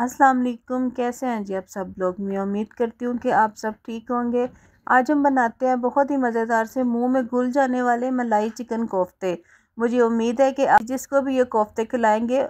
अस्सलाम वालेकुम कैसे हैं जी आप सब लोग मैं उम्मीद करती हूँ कि आप सब ठीक होंगे आज हम बनाते हैं बहुत ही मज़ेदार से मुंह में घुल जाने वाले मलाई चिकन कोफ्ते मुझे उम्मीद है कि आप जिसको भी ये कोफ्ते खिलाएंगे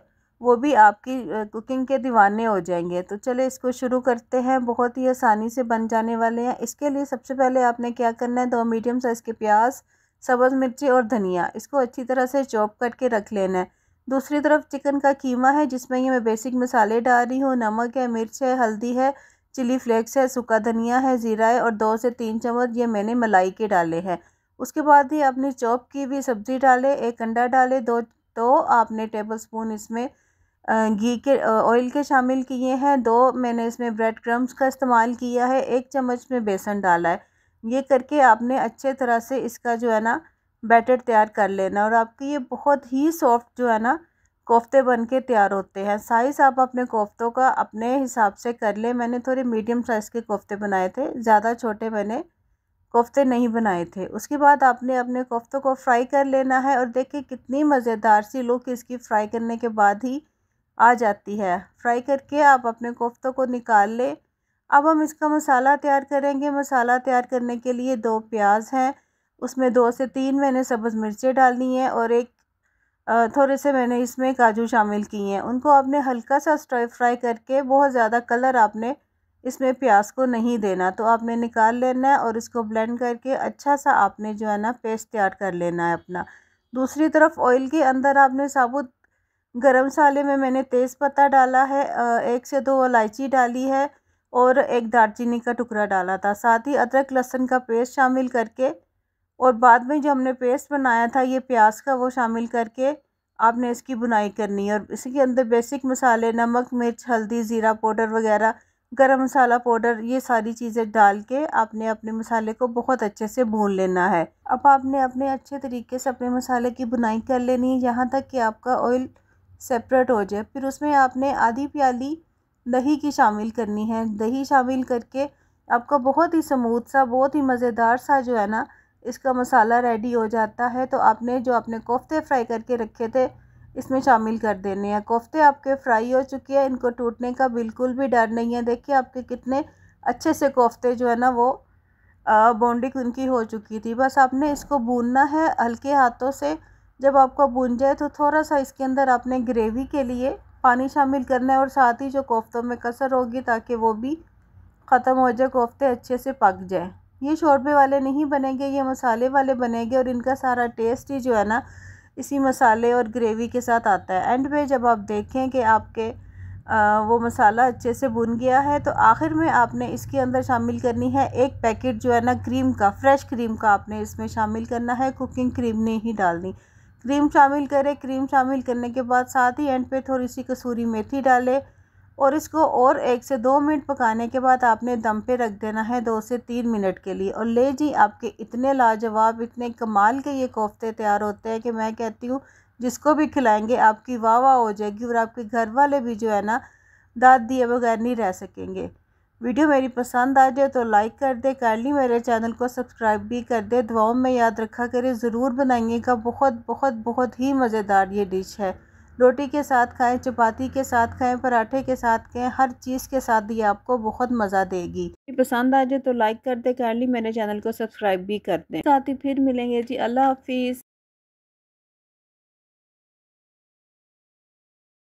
वो भी आपकी कुकिंग के दीवाने हो जाएंगे तो चले इसको शुरू करते हैं बहुत ही आसानी से बन जाने वाले हैं इसके लिए सबसे पहले आपने क्या करना है दो मीडियम साइज़ के प्याज सब्ज़ मिर्ची और धनिया इसको अच्छी तरह से चॉप करके रख लेना है दूसरी तरफ चिकन का कीमा है जिसमें ये मैं बेसिक मसाले डाल रही हूँ नमक है मिर्च है हल्दी है चिली फ्लेक्स है सूखा धनिया है ज़ीरा है और दो से तीन चम्मच ये मैंने मलाई के डाले हैं उसके बाद ही आपने चॉप की भी सब्ज़ी डाले एक अंडा डाले दो तो आपने टेबल स्पून इसमें घी के ऑयल के शामिल किए हैं दो मैंने इसमें ब्रेड क्रम्स का इस्तेमाल किया है एक चम्मच में बेसन डाला है ये करके आपने अच्छे तरह से इसका जो है ना बैटर तैयार कर लेना और आपके ये बहुत ही सॉफ्ट जो है ना कोफ्ते बन के तैयार होते हैं साइज़ आप अपने कोफ्तों का अपने हिसाब से कर लें मैंने थोड़े मीडियम साइज़ के कोफ्ते बनाए थे ज़्यादा छोटे मैंने कोफ्ते नहीं बनाए थे उसके बाद आपने अपने कोफ्तों को फ्राई कर लेना है और देखिए कितनी मज़ेदार सी लुक इसकी फ्राई करने के बाद ही आ जाती है फ्राई करके आप अपने कोफ्तों को निकाल लें अब हम इसका मसाला तैयार करेंगे मसाला तैयार करने के लिए दो प्याज हैं उसमें दो से तीन मैंने सब्ज़ मिर्चें डालनी हैं और एक थोड़े से मैंने इसमें काजू शामिल किए हैं उनको आपने हल्का सा स्ट्राई फ्राई करके बहुत ज़्यादा कलर आपने इसमें प्याज को नहीं देना तो आपने निकाल लेना है और इसको ब्लेंड करके अच्छा सा आपने जो है ना पेस्ट तैयार कर लेना है अपना दूसरी तरफ ऑयल के अंदर आपने साबुत गरम मसाले में मैंने तेज़पत्ता डाला है एक से दो इलायची डाली है और एक दालचीनी का टुकड़ा डाला था साथ ही अदरक लहसुन का पेस्ट शामिल करके और बाद में जो हमने पेस्ट बनाया था ये प्याज का वो शामिल करके आपने इसकी बुनाई करनी है और इसके अंदर बेसिक मसाले नमक मिर्च हल्दी ज़ीरा पाउडर वगैरह गरम मसाला पाउडर ये सारी चीज़ें डाल के आपने अपने मसाले को बहुत अच्छे से भून लेना है अब आपने अपने अच्छे तरीके से अपने मसाले की बुनाई कर लेनी है यहाँ तक कि आपका ऑयल सेपरेट हो जाए फिर उसमें आपने आधी प्याली दही की शामिल करनी है दही शामिल करके आपका बहुत ही स्मूथ सा बहुत ही मज़ेदार सा जो है ना इसका मसाला रेडी हो जाता है तो आपने जो आपने कोफ्ते फ्राई करके रखे थे इसमें शामिल कर देने हैं कोफ्ते आपके फ्राई हो चुके हैं इनको टूटने का बिल्कुल भी डर नहीं है देखिए आपके कितने अच्छे से कोफ्ते जो है ना वो बॉन्डिंग उनकी हो चुकी थी बस आपने इसको भूनना है हल्के हाथों से जब आपको भून जाए तो थोड़ा सा इसके अंदर आपने ग्रेवी के लिए पानी शामिल करना है और साथ ही जो कोफ्तों में कसर होगी ताकि वो भी ख़त्म हो जाए कोफ्ते अच्छे से पक जाए ये शोरबे वाले नहीं बनेंगे ये मसाले वाले बनेंगे और इनका सारा टेस्ट ही जो है ना इसी मसाले और ग्रेवी के साथ आता है एंड में जब आप देखें कि आपके आ, वो मसाला अच्छे से भुन गया है तो आखिर में आपने इसके अंदर शामिल करनी है एक पैकेट जो है ना क्रीम का फ्रेश क्रीम का आपने इसमें शामिल करना है कुकिंग क्रीम नहीं ही डालनी क्रीम शामिल करें क्रीम शामिल करने के बाद साथ ही एंड पे थोड़ी सी कसूरी मेथी डालें और इसको और एक से दो मिनट पकाने के बाद आपने दम पे रख देना है दो से तीन मिनट के लिए और ले जी आपके इतने लाजवाब इतने कमाल के ये कोफ्ते तैयार होते हैं कि मैं कहती हूँ जिसको भी खिलाएंगे आपकी वाह वाह हो जाएगी और आपके घर वाले भी जो है ना दाद दिए बगैर नहीं रह सकेंगे वीडियो मेरी पसंद आ जाए तो लाइक कर दे ली मेरे चैनल को सब्सक्राइब भी कर दे दुआओं में याद रखा करें ज़रूर बनाइएगा बहुत बहुत बहुत ही मज़ेदार ये डिश है रोटी के साथ खाएं चपाती के साथ खाएं पराठे के साथ खाएं हर चीज़ के साथ ये आपको बहुत मज़ा देगी पसंद आ जाए तो लाइक कर दे काइंडली मेरे चैनल को सब्सक्राइब भी कर दें साथ ही फिर मिलेंगे जी अल्लाह हाफिज़